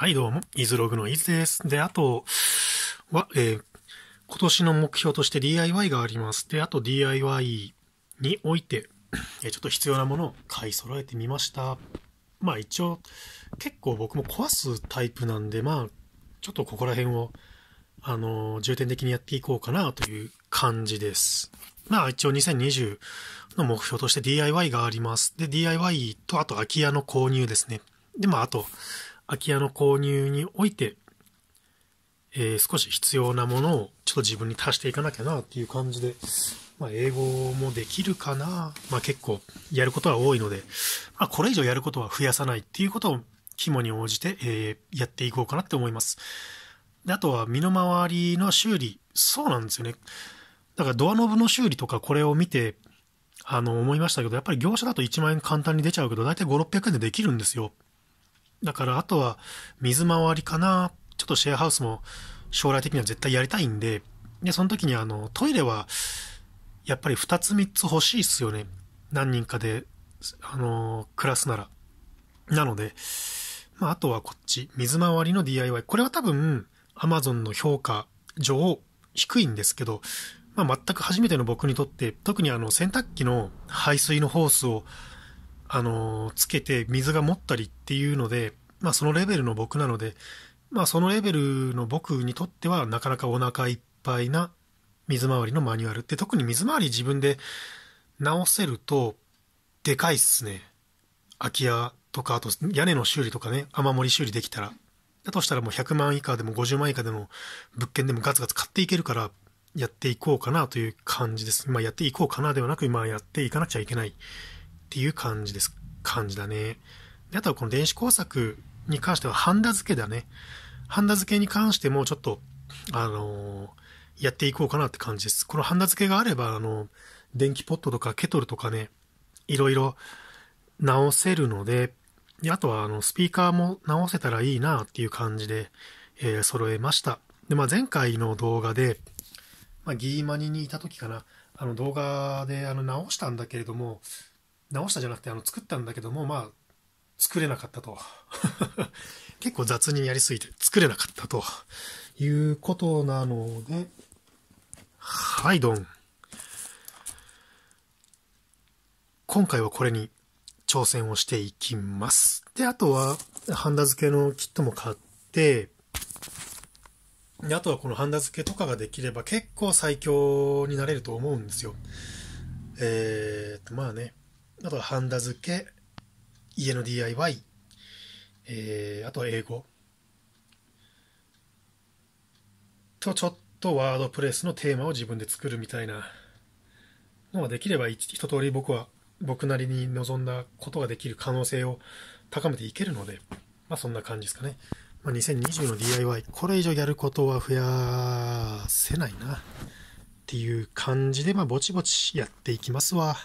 はい、どうも。イズログのイズです。で、あとは、えー、今年の目標として DIY があります。で、あと DIY において、えー、ちょっと必要なものを買い揃えてみました。まあ一応、結構僕も壊すタイプなんで、まあ、ちょっとここら辺を、あのー、重点的にやっていこうかなという感じです。まあ一応2020の目標として DIY があります。で、DIY とあと空き家の購入ですね。で、まああと、空き家の購入において、えー、少し必要なものをちょっと自分に足していかなきゃなっていう感じで、まあ、英語もできるかな。まあ、結構やることは多いので、まあ、これ以上やることは増やさないっていうことを肝に応じて、えー、やっていこうかなって思います。で、あとは身の回りの修理。そうなんですよね。だからドアノブの修理とかこれを見て、あの、思いましたけど、やっぱり業者だと1万円簡単に出ちゃうけど、大体5、600円でできるんですよ。だからあとは水回りかな。ちょっとシェアハウスも将来的には絶対やりたいんで、で、その時にあの、トイレは、やっぱり二つ三つ欲しいっすよね。何人かで、あのー、暮らすなら。なので、まあ、あとはこっち、水回りの DIY。これは多分、Amazon の評価上低いんですけど、まあ、全く初めての僕にとって、特にあの、洗濯機の排水のホースをあのつけて水が持ったりっていうので、まあ、そのレベルの僕なので、まあ、そのレベルの僕にとってはなかなかお腹いっぱいな水回りのマニュアルって特に水回り自分で直せるとでかいっすね空き家とかあと屋根の修理とかね雨漏り修理できたらだとしたらもう100万以下でも50万以下でも物件でもガツガツ買っていけるからやっていこうかなという感じです。まあやっていこうかなではなく、まあやっていかなきゃいけないっていう感じです。感じだね。で、あとはこの電子工作に関しては、ハンダ付けだね。ハンダ付けに関しても、ちょっと、あのー、やっていこうかなって感じです。このハンダ付けがあれば、あの、電気ポットとかケトルとかね、いろいろ直せるので、であとは、あの、スピーカーも直せたらいいなっていう感じで、えー、揃えました。で、まあ、前回の動画で、まあ、ギーマニにいた時かな、あの動画であの直したんだけれども、直したじゃなくてあの作ったんだけどもまあ作れなかったと 結構雑にやりすぎて作れなかったということなのではいドン今回はこれに挑戦をしていきますであとはハンダ付けのキットも買ってであとはこのハンダ付けとかができれば結構最強になれると思うんですよえー、っとまあねあとはハンダ付け、家の DIY、えー、あとは英語。と、ちょっとワードプレスのテーマを自分で作るみたいなのができれば一通り僕は、僕なりに望んだことができる可能性を高めていけるので、まあそんな感じですかね。まあ、2020の DIY、これ以上やることは増やせないな。っていう感じで、まあぼちぼちやっていきますわ。